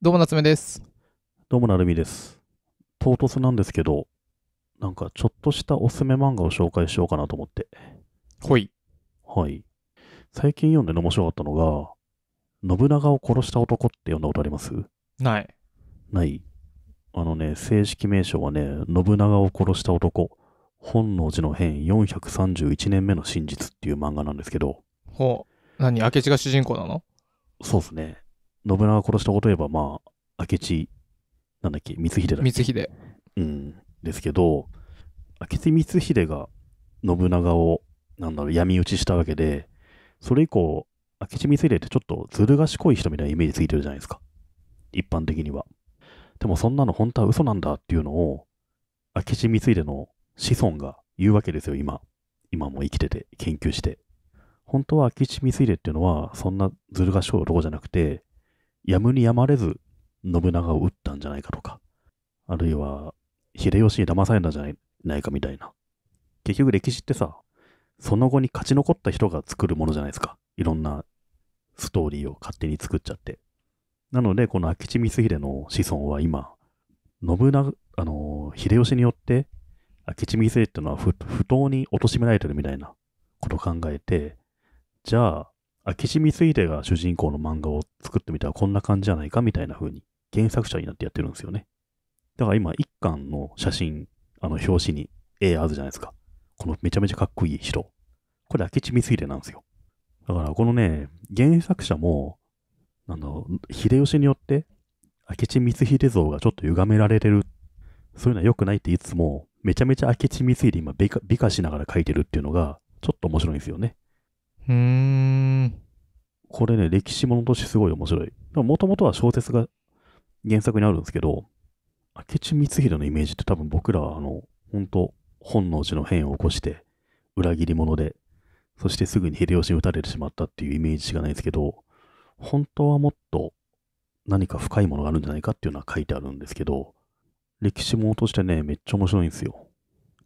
どうも、夏目です。どうも、なるみです。唐突なんですけど、なんかちょっとしたおすすめ漫画を紹介しようかなと思って。ほい。はい。最近読んで面白かったのが、信長を殺した男って読んだことありますない。ない。あのね、正式名称はね、信長を殺した男、本能寺の変431年目の真実っていう漫画なんですけど。ほう。何明智が主人公なのそうですね。信長殺したこといえば、まあ、明智、なんだっけ、光秀だっけ。光秀。うん。ですけど、明智光秀が信長を、なんだろう、闇討ちしたわけで、それ以降、明智光秀ってちょっとずる賢い人みたいなイメージついてるじゃないですか。一般的には。でもそんなの本当は嘘なんだっていうのを、明智光秀の子孫が言うわけですよ、今。今も生きてて、研究して。本当は明智光秀っていうのは、そんなずる賢い男じゃなくて、やむにやまれず信長を討ったんじゃないかとか、あるいは秀吉に騙されたんじゃないかみたいな。結局歴史ってさ、その後に勝ち残った人が作るものじゃないですか。いろんなストーリーを勝手に作っちゃって。なので、この明智光秀の子孫は今、信長、あの秀吉によって、明智光秀っていうのは不当に貶められてるみたいなことを考えて、じゃあ、明智光秀が主人公の漫画を作ってみたらこんな感じじゃないかみたいな風に原作者になってやってるんですよね。だから今、一巻の写真、あの、表紙に絵あるじゃないですか。このめちゃめちゃかっこいい人。これ明智光秀なんですよ。だからこのね、原作者も、あの、秀吉によって明智光秀像がちょっと歪められてる。そういうのは良くないっていつも、めちゃめちゃ明智光秀今美化しながら描いてるっていうのが、ちょっと面白いんですよね。うん。これね、歴史ものとしてすごい面白い。もともとは小説が原作にあるんですけど、明智光秀のイメージって多分僕らはあの、本当本能寺の変を起こして、裏切り者で、そしてすぐに秀吉に撃たれてしまったっていうイメージしかないですけど、本当はもっと何か深いものがあるんじゃないかっていうのは書いてあるんですけど、歴史ものとしてね、めっちゃ面白いんですよ。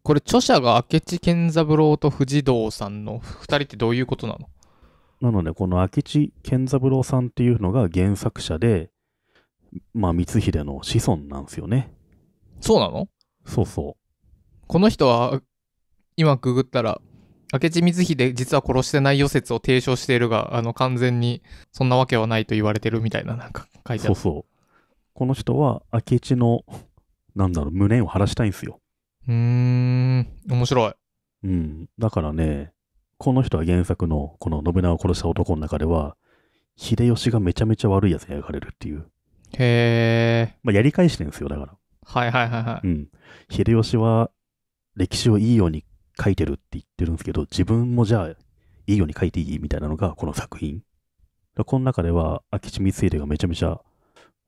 これ著者が明智健三郎と藤堂さんの2人ってどういうことなのなのでこの明智健三郎さんっていうのが原作者で、まあ、光秀の子孫なんですよね。そうなのそうそう。この人は今ググったら明智光秀実は殺してない予説を提唱しているがあの完全にそんなわけはないと言われてるみたいななんか書いてあるそうそうこの人は明智のなんだろう胸を晴らしたいんですようーん、面白い。うん。だからね、この人は原作のこの信長を殺した男の中では、秀吉がめちゃめちゃ悪いやつに描かれるっていう。へえ。まあ、やり返してるんですよ、だから。はいはいはいはい。うん。秀吉は歴史をいいように書いてるって言ってるんですけど、自分もじゃあいいように書いていいみたいなのがこの作品。この中では、明智光秀がめちゃめちゃ、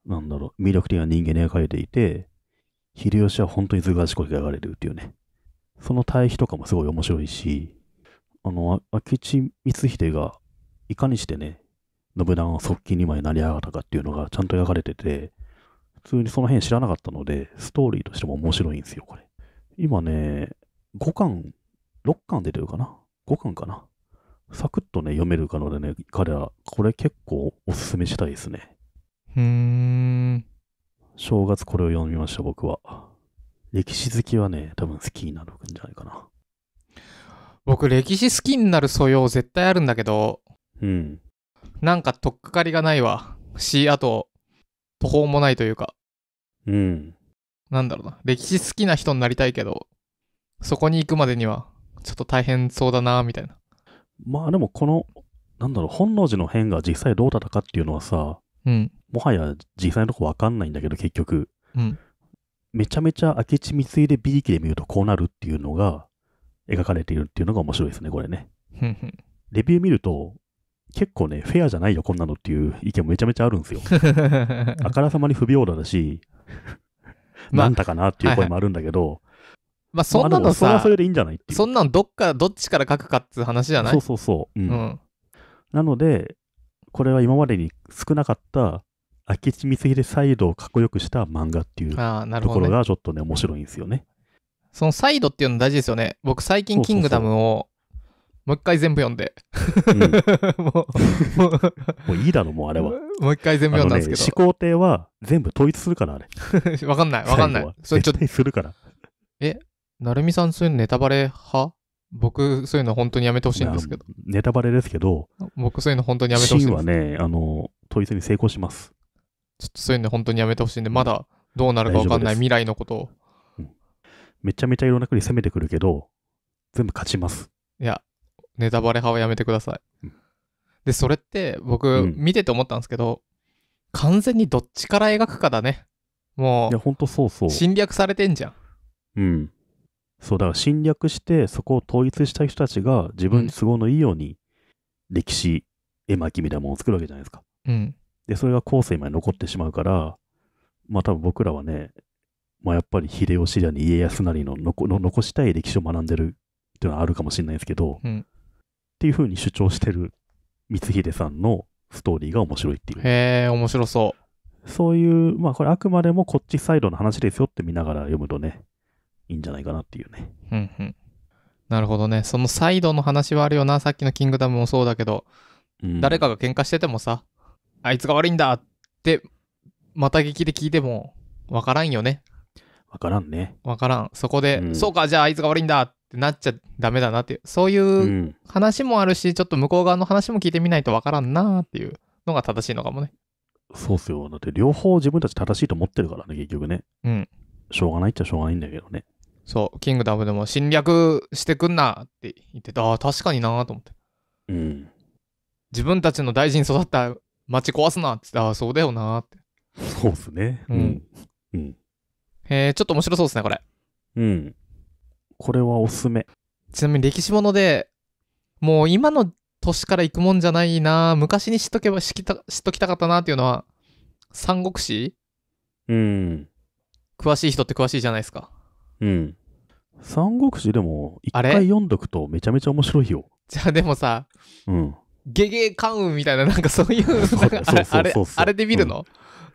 なんだろう、魅力的な人間に描かれていて、秀吉は本当にずる賢が描かれるっていうね。その対比とかもすごい面白いし、あの、明智光秀がいかにしてね、信長を側近にまで成り上がったかっていうのがちゃんと描かれてて、普通にその辺知らなかったので、ストーリーとしても面白いんですよ、これ。今ね、5巻、6巻出てるかな ?5 巻かなサクッとね、読めるかのでね、彼ら、これ結構おすすめしたいですね。うーん。正月これを読みました、僕は。歴史好きはね、多分好きになるんじゃないかな。僕、歴史好きになる素養絶対あるんだけど、うん。なんかとっかかりがないわ。し、あと、途方もないというか。うん。なんだろうな。歴史好きな人になりたいけど、そこに行くまでには、ちょっと大変そうだな、みたいな。まあでも、この、なんだろう、本能寺の変が実際どうだったかっていうのはさ、もはや実際のとこ分かんないんだけど結局、うん、めちゃめちゃ明智光秀 B 期で見るとこうなるっていうのが描かれているっていうのが面白いですねこれねレビュー見ると結構ねフェアじゃないよこんなのっていう意見めちゃめちゃあるんですよ あからさまに不平等だしなんだかなっていう声もあるんだけど、まあはいはいまあそんなのさ、まそれでいいんじゃないそんなのどっかどっちから書くかっていう話じゃないそうそうそう。うん。うん、なので、これは今までに少なかった明智光秀サイドをかっこよくした漫画っていうところがちょっとね、面白いんですよね。そのサイドっていうの大事ですよね。僕、最近、キングダムをもう一回全部読んで。もう、いいだろ、もうあれは。もう一回全部読んだんですけ思考帝は全部統一するから、あれ。わかんない、わかんないそれちょっと、するから。え成美さん、そういうネタバレ派僕、そういうの本当にやめてほしいんですけど。ネタバレですけど、僕、そういうの本当にやめてほしいんです。シーンはね、あの、統一に成功します。ちょっとそういうの本当にやめてほしいんで、まだどうなるか分かんない未来のことを、うん、めちゃめちゃいろんな国攻めてくるけど、全部勝ちます。いや、ネタバレ派はやめてください。うん、で、それって僕、うん、見てて思ったんですけど、完全にどっちから描くかだね。もう、いや、本当そうそう。侵略されてんじゃん。うん。そう、だから侵略してそこを統一した人たちが自分に都合のいいように歴史、絵巻みたいなものを作るわけじゃないですか。うん。で、それが後世まで残ってしまうから、まあ多分僕らはね、まあやっぱり秀吉らに家康なりの残したい歴史を学んでるっていうのはあるかもしれないですけど、うん、っていうふうに主張してる光秀さんのストーリーが面白いっていう。へえ、面白そう。そういう、まあこれあくまでもこっちサイドの話ですよって見ながら読むとね、いいんじゃないかなっていうね。うんうん。なるほどね。そのサイドの話はあるよな。さっきのキングダムもそうだけど、うん、誰かが喧嘩しててもさ、あいつが悪いんだって、また劇で聞いても、わからんよね。わからんね。わからん。そこで、うん、そうか、じゃああいつが悪いんだってなっちゃダメだなっていう、そういう話もあるし、ちょっと向こう側の話も聞いてみないとわからんなっていうのが正しいのかもね。そうっすよ。だって両方自分たち正しいと思ってるからね、結局ね。うん。しょうがないっちゃしょうがないんだけどね。そう、キングダムでも侵略してくんなって言ってた。ああ、確かになと思って。うん。自分たちの大事に育った町壊すなってああ、そうだよなって。そうっすね。うん。うん。えちょっと面白そうっすね、これ。うん。これはおすすめ。ちなみに歴史もので、もう今の年から行くもんじゃないな昔に知っとけば知た知っときたかったなっていうのは、三国志うん。詳しい人って詳しいじゃないですか。うん。三国志でも、一回読んどくとめちゃめちゃ面白いよ。じゃあでもさ、うん。ゲゲカウンみたいな、なんかそういう、あれ、あれで見るの、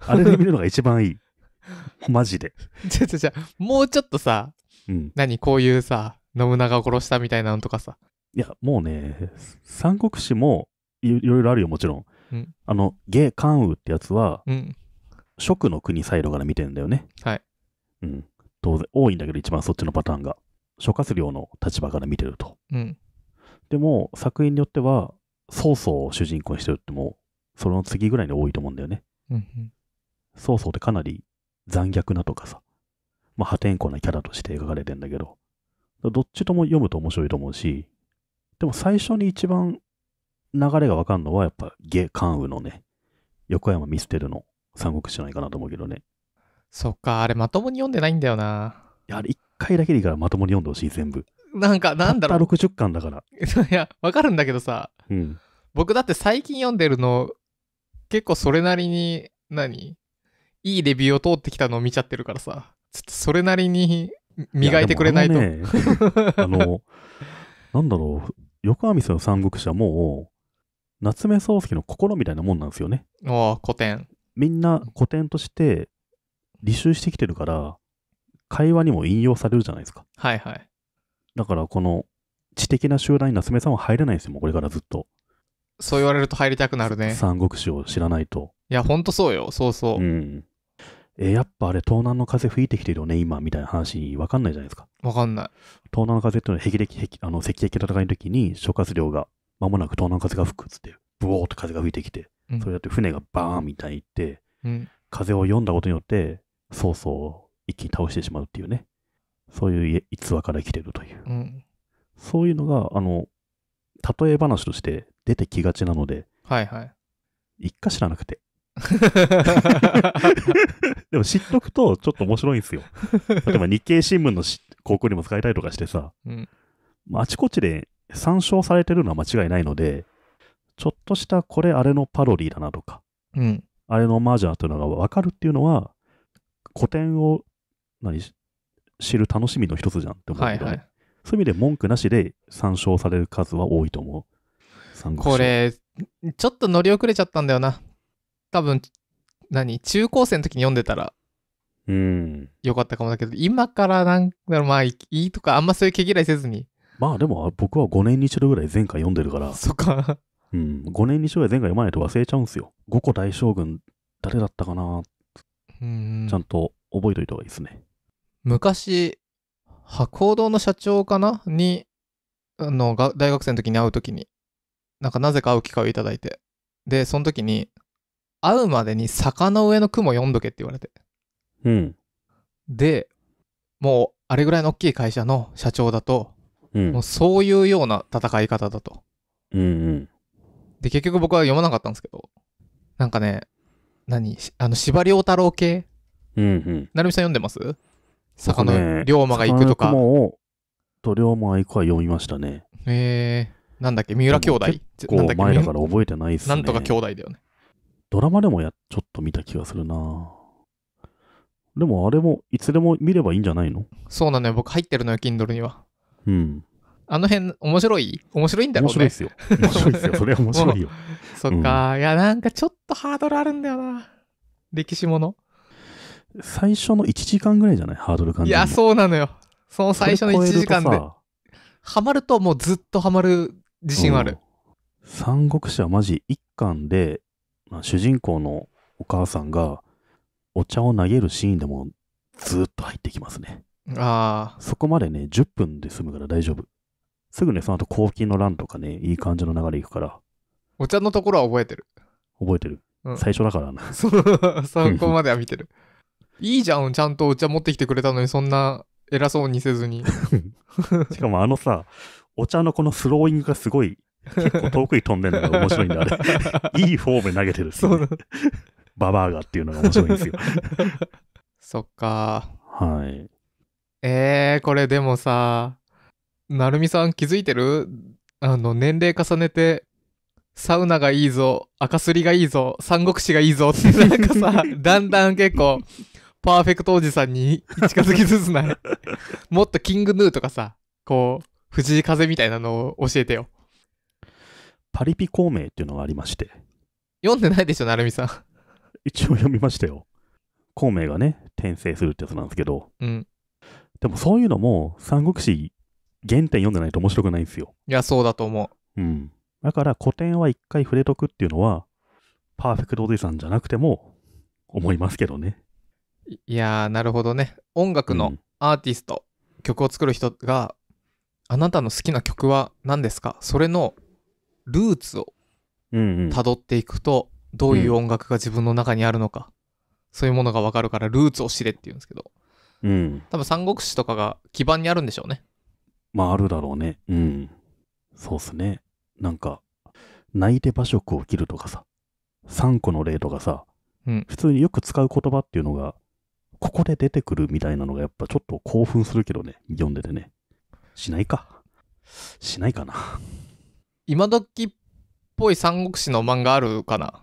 うん、あれで見るのが一番いい。マジで。じゃじゃじゃもうちょっとさ、うん、何こういうさ、信長を殺したみたいなのとかさ。いや、もうね、三国志もいろいろあるよ、もちろん。うん、あの、ゲ・カンウってやつは、うん、の国サイドから見てんだよね。はい。うん。当然多いんだけど、一番そっちのパターンが。諸葛亮の立場から見てると。うん、でも、作品によっては、曹操を主人公にしてるってもう、その次ぐらいに多いと思うんだよね。うん、曹操ってかなり残虐なとかさ、まあ、破天荒なキャラとして描かれてんだけど、どっちとも読むと面白いと思うし、でも最初に一番流れがわかるのは、やっぱ、下関羽のね、横山ミステルの三国志じゃないかなと思うけどね。そっか、あれまともに読んでないんだよな。いや、あれ一回だけでいいからまともに読んでほしい、全部。なんか、なんだろう。たった60巻だから。いや、わかるんだけどさ、うん。僕だって最近読んでるの、結構それなりに、何いいレビューを通ってきたのを見ちゃってるからさ、ちょっとそれなりに磨いてくれないと。いあね、あの、なんだろう、横浜さんの三国志も夏目漱石の心みたいなもんなんですよね。ああ、古典。みんな古典として履修してきてるから、会話にも引用されるじゃないですか。はいはい。だから、この知的な集団に夏目さんは入れないんですよ、もうこれからずっと。そう言われると入りたくなるね。三国志を知らないと。いや、ほんとそうよ、そうそう。うん。え、やっぱあれ、東南の風吹いてきてるよね、今、みたいな話、わかんないじゃないですか。わかんない。東南の風っていうのは、霹靂、霹あの、赤壁戦いの時に、諸葛亮が、まもなく東南風が吹くっつって、ブオーっと風が吹いてきて、うん、それだって船がバーンみたいに行って、うん、風を読んだことによって、曹操を一気に倒してしまうっていうね、そういう逸話から来てるという、うん、そういうのが、あの、例え話として出てきがちなので、はいはい。一か知らなくて。でも知っとくとちょっと面白いんですよ。例えば日経新聞の広告にも使いたいとかしてさ、うん、あちこちで参照されてるのは間違いないので、ちょっとしたこれあれのパロディだなとか、うん、あれのマージャーというのが分かるっていうのは、古典を何知る楽しみの一つじゃんって思うけど、ねはいはい、そういう意味で文句なしで参照される数は多いと思う。これ、ちょっと乗り遅れちゃったんだよな。多分、何中高生の時に読んでたら、うん。よかったかもだけど、今からなんだろう、まあ、いいとか、あんまそういう毛嫌いせずに。まあでも、僕は5年に一度ぐらい前回読んでるから。そっか。うん、5年に一度ぐらい前回読まないと忘れちゃうんすよ。5個大将軍、誰だったかなっうんちゃんと覚えといた方がいいですね。昔、博報堂の社長かなに、あの、大学生の時に会う時に、なんかなぜか会う機会をいただいて、で、その時に、会うまでに坂の上の雲読んどけって言われて。うん。で、もう、あれぐらいの大きい会社の社長だと、うん、もうそういうような戦い方だと。うんうん。で、結局僕は読まなかったんですけど、なんかね、何あの、司馬遼太郎系うんうん。成美さん読んでます坂野龍馬が行くとか。もと龍馬が行くは読みましたね。えー、なんだっけ、三浦兄弟結なんだっけ、前だから覚えてないっすね。なんとか兄弟だよね。ドラマでもやちょっと見た気がするなでもあれも、いつでも見ればいいんじゃないのそうなのよ、僕入ってるのよ、Kindle には。うん。あの辺、面白い面白いんだろうね。面白いですよ。面白いですよ。それは面白いよ。そっか、うん、いや、なんかちょっとハードルあるんだよな。歴史もの。最初の1時間ぐらいじゃないハードル感じ。いや、そうなのよ。その最初の1時間で。ハマるともうずっとハマる自信はある。三国志はマジ1巻で、まあ、主人公のお母さんがお茶を投げるシーンでもずっと入ってきますね。ああ。そこまでね、10分で済むから大丈夫。すぐね、その後、抗菌の欄とかね、いい感じの流れいくから。お茶のところは覚えてる。覚えてる。うん最初だからな。そう参考までは見てる。いいじゃん、ちゃんとお茶持ってきてくれたのに、そんな偉そうにせずに。しかもあのさ、お茶のこのスローイングがすごい、結構遠くに飛んでるのが面白いんだ、あれ。いいフォーム投げてるし、そうババアがっていうのが面白いんですよ。そっか。はい。えー、これでもさ、なるみさん気づいてるあの、年齢重ねて、サウナがいいぞ、赤すりがいいぞ、三国志がいいぞって、なんかさ、だんだん結構、パーフェクトおじさんに 近づきつつないもっとキングヌーとかさ、こう、藤井風みたいなのを教えてよ。パリピ孔明っていうのがありまして。読んでないでしょ、成美さん。一応読みましたよ。孔明がね、転生するってやつなんですけど。うん。でもそういうのも、三国志原点読んでないと面白くないんですよ。いや、そうだと思う。うん。だから古典は一回触れとくっていうのは、パーフェクトおじさんじゃなくても思いますけどね。いやー、なるほどね。音楽のアーティスト、うん、曲を作る人が、あなたの好きな曲は何ですかそれのルーツをたどっていくと、うんうん、どういう音楽が自分の中にあるのか、うん、そういうものがわかるから、ルーツを知れっていうんですけど、うん、多分三国志とかが基盤にあるんでしょうね。まああるだろうね。うん。そうっすね。なんか、泣いて馬食を切るとかさ、3個の例とかさ、うん、普通によく使う言葉っていうのが、ここで出てくるみたいなのがやっぱちょっと興奮するけどね、読んでてね。しないか。しないかな。今時っぽい三国志の漫画あるかな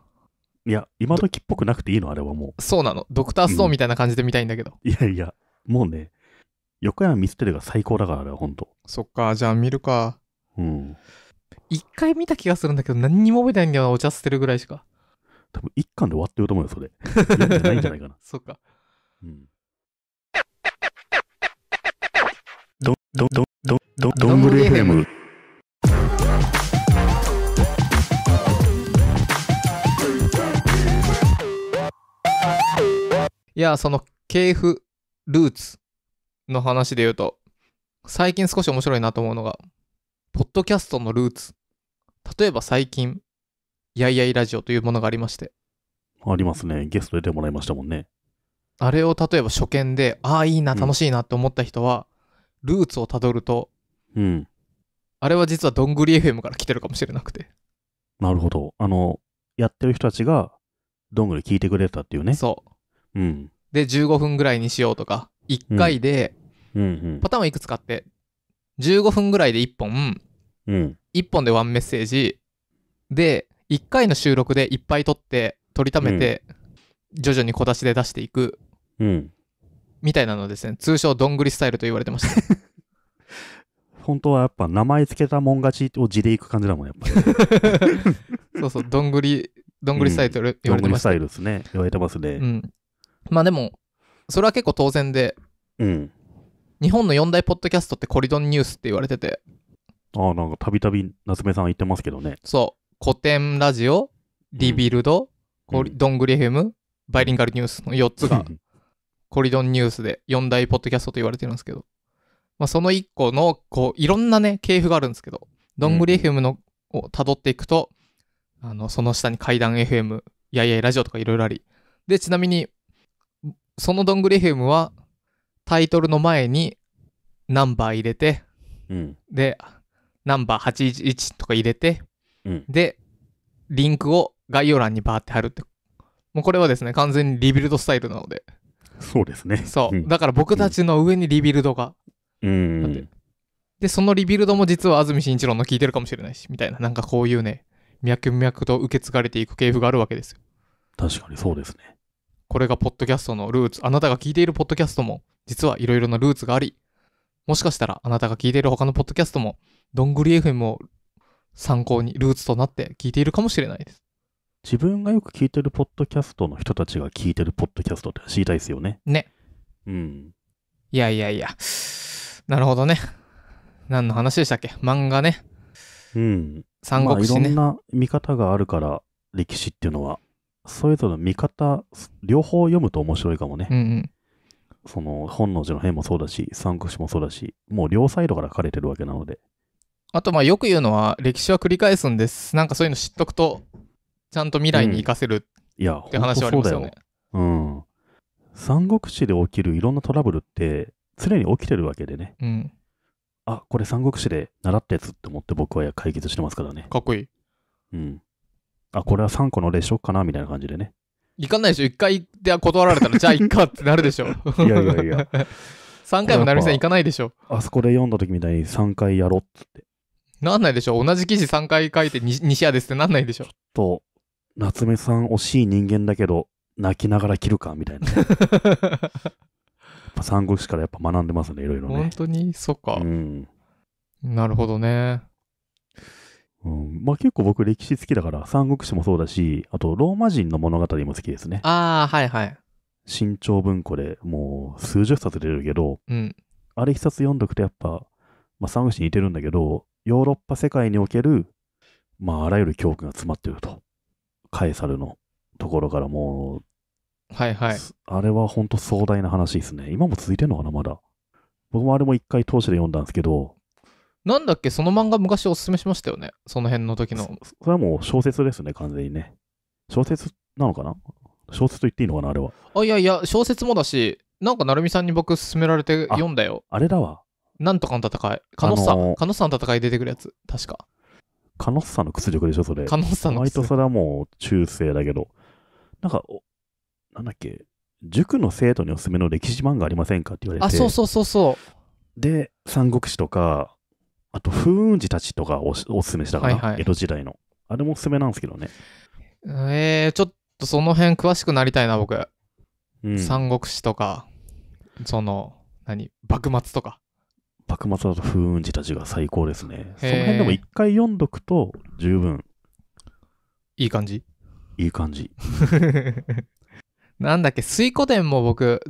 いや、今時っぽくなくていいの、あれはもう。そうなの。ドクターストーンみたいな感じで見たいんだけど。いやいや、もうね、横山ミステルが最高だから、あれは本当。そっか、じゃあ見るか。うん。一回見た気がするんだけど、何にも覚えてないんだよな、お茶捨てるぐらいしか。多分一巻で終わってると思うよ、それ。読んでないんじゃないかな。そっか。うん。ど、ど、ど、ど、ど、どんぐり FM。いや、その、系譜、ルーツ、の話で言うと、最近少し面白いなと思うのが、ポッドキャストのルーツ。例えば最近、やいやいラジオというものがありまして。ありますね。ゲスト出てもらいましたもんね。あれを例えば初見で、ああ、いいな、楽しいなって思った人は、ルーツをたどると、うん。あれは実はどんぐり FM から来てるかもしれなくて。なるほど。あの、やってる人たちが、どんぐり聞いてくれたっていうね。そう。うん。で、15分ぐらいにしようとか、1回でうんうん、パターンはいくつかあって、15分ぐらいで1本、うん、1本でワンメッセージ、で、1回の収録でいっぱい撮って、撮りためて、うん、徐々に小出しで出していく、うん、みたいなのですね、通称、どんぐりスタイルと言われてました、本当はやっぱ名前付けたもん勝ちを地でいく感じだもん、やっぱり。そうそう、どんぐり、どんぐりスタイルと言われてました、うん、どんぐりスタイルですね、言われてますね。うん、まあでも、それは結構当然で、うん、日本の4大ポッドキャストってコリドンニュースって言われてて。ああ、なんかたびたび夏目さん言ってますけどね。そう。古典ラジオ、リビルド、うん、グリぐりム、バイリンガルニュースの4つが、コリドンニュースで4大ポッドキャストと言われてるんですけど、まあ、その1個の、こう、いろんなね、系譜があるんですけど、ドングリ FM の、をたどっていくと、あの、その下に階段 FM、やいやいラジオとかいろいろあり。で、ちなみに、そのングぐり f ムは、タイトルの前にナンバー入れて、うん、で、ナンバー8 1とか入れて、うん、で、リンクを概要欄にバーって貼るって。もうこれはですね、完全にリビルドスタイルなので。そうですね。そう。だから僕たちの上にリビルドが。うん。で、そのリビルドも実は安住紳一郎の聞いてるかもしれないし、みたいな、なんかこういうね、脈々と受け継がれていく系譜があるわけですよ。確かにそうですね。これがポッドキャストのルーツ、あなたが聞いているポッドキャストも、実はいろいろなルーツがあり、もしかしたらあなたが聞いている他のポッドキャストも、どんぐり FM を参考にルーツとなって聞いているかもしれないです。自分がよく聞いてるポッドキャストの人たちが聞いてるポッドキャストって知りたいですよね。ね。うん。いやいやいや。なるほどね。何の話でしたっけ漫画ね。うん。三国志ね、まあ、いろんな見方があるから、歴史っていうのは。それぞれの見方、両方読むと面白いかもね。うんうん、その、本能寺の変もそうだし、三国志もそうだし、もう両サイドから書かれてるわけなので。あと、まあ、よく言うのは、歴史は繰り返すんです。なんかそういうの知っとくと、ちゃんと未来に生かせる、いや、って話はありますよね。うん。三国志で起きるいろんなトラブルって、常に起きてるわけでね。うん。あ、これ三国志で習ったやつって思って僕は解決してますからね。かっこいい。うん。あ、これは3個の例しよっかな、みたいな感じでね。行かないでしょ。一回で断られたら、じゃあ行っかってなるでしょ。いやいやいや。3 回も成美さん行かないでしょ。あそこで読んだ時みたいに3回やろっつって。なんないでしょ。同じ記事3回書いて 2, 2合ですってなんないでしょ。ちょっと、夏目さん惜しい人間だけど、泣きながら切るか、みたいな。やっぱ三国志からやっぱ学んでますね、いろいろね。本当にそっか。うん。なるほどね。うん、まあ結構僕歴史好きだから、三国志もそうだし、あとローマ人の物語も好きですね。ああ、はいはい。新潮文庫でもう数十冊出るけど、うん、あれ一冊読んどくとやっぱ、まあ三国志似てるんだけど、ヨーロッパ世界における、まああらゆる教訓が詰まってると。カエサルのところからもう、はいはい。あれは本当壮大な話ですね。今も続いてんのかな、まだ。僕もあれも一回当時で読んだんですけど、なんだっけ、その漫画昔おすすめしましたよね。その辺の時の。それはもう小説ですね、完全にね。小説なのかな小説と言っていいのかな、あれは。あ、いやいや、小説もだし、なんか成美さんに僕勧められて読んだよ。あれだわ。なんとかの戦い。カノッサ、あのー、カノッサの戦い出てくるやつ、確か。カノッサの屈辱でしょ、それ。カノッサの屈辱。割とそれはもう中世だけど。なんか、なんだっけ、塾の生徒におすすめの歴史漫画ありませんかって言われて。あ、そうそうそうそう。で、三国志とか、あと、風雲児たちとかおおすすめしたかな、はいはい江戸時代の。あれもおすすめなんですけどね。えー、ちょっとその辺詳しくなりたいな、僕。うん、三国志とか、その、何、幕末とか。幕末だと風雲児たちが最高ですね。その辺でも一回読んどくと十分いい感じいい感じ。なんだっけ、水古伝も僕、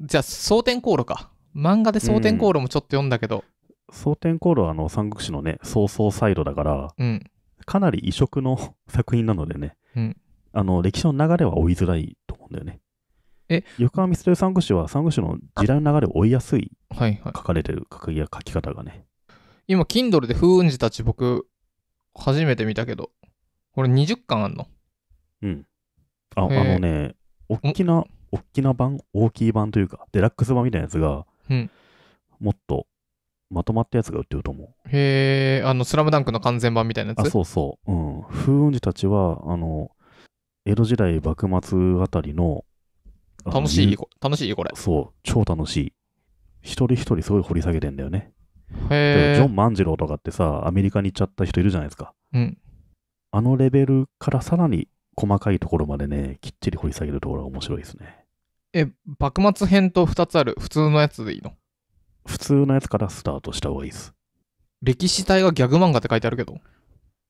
じゃあ、蒼天航路か。漫画で蒼天航路もちょっと読んだけど、蒼天航路はあの三国志のね、曹操サイドだから、うん、かなり異色の 作品なのでね、うん、あの歴史の流れは追いづらいと思うんだよね。え横浜ミステル三国志は三国志の時代の流れを追いやすい、はいはい、書かれてる書き書き方がね。今、Kindle で風雲児たち僕、初めて見たけど、これ20巻あんのうん。ああのね、大きな、大きな版、大きい版というか、デラックス版みたいなやつが、うん、もっとまとまったやつが売ってると思う。へえ、あの、スラムダンクの完全版みたいなやあ、つそうそう。うん。風雲児たちは、あの、江戸時代幕末あたりの、の楽しい、楽しい、これ。そう、超楽しい。一人一人すごい掘り下げてんだよね。へえ。ジョン。万次郎とかってさ、アメリカに行っちゃった人いるじゃないですか。うん。あのレベルからさらに細かいところまでね、きっちり掘り下げるところが面白いですね。え、幕末編と2つある普通のやつでいいの普通のやつからスタートした方がいいです。歴史体がギャグ漫画って書いてあるけど。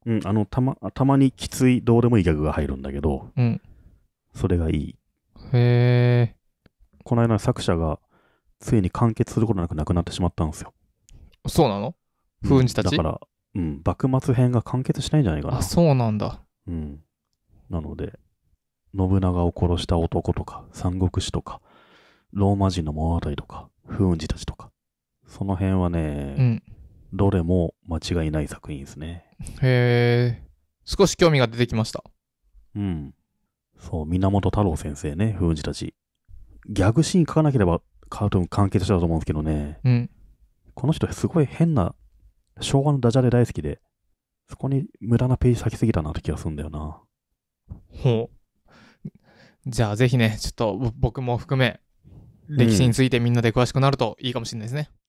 うん、あの、たま、たまにきつい、どうでもいいギャグが入るんだけど、うん。それがいい。へえ。この間作者が、ついに完結することなく亡くなってしまったんですよ。そうなの風じたち、だから、うん、幕末編が完結しないんじゃないかな。あ、そうなんだ。うん。なので、信長を殺した男とか、三国志とか、ローマ人の物語とか、風じたちとか、その辺はね、うん、どれも間違いない作品ですね。へえ、少し興味が出てきました。うん。そう、源太郎先生ね、封じたち。ギャグシーン書かなければ、カートゥン完結したと思うんですけどね、うん、この人すごい変な、昭和のダジャレ大好きで、そこに無駄なページ先すぎたなって気がするんだよな。ほう。じゃあぜひね、ちょっと僕も含め、歴史についてみんなで詳しくなるといいかもしれないですね。うん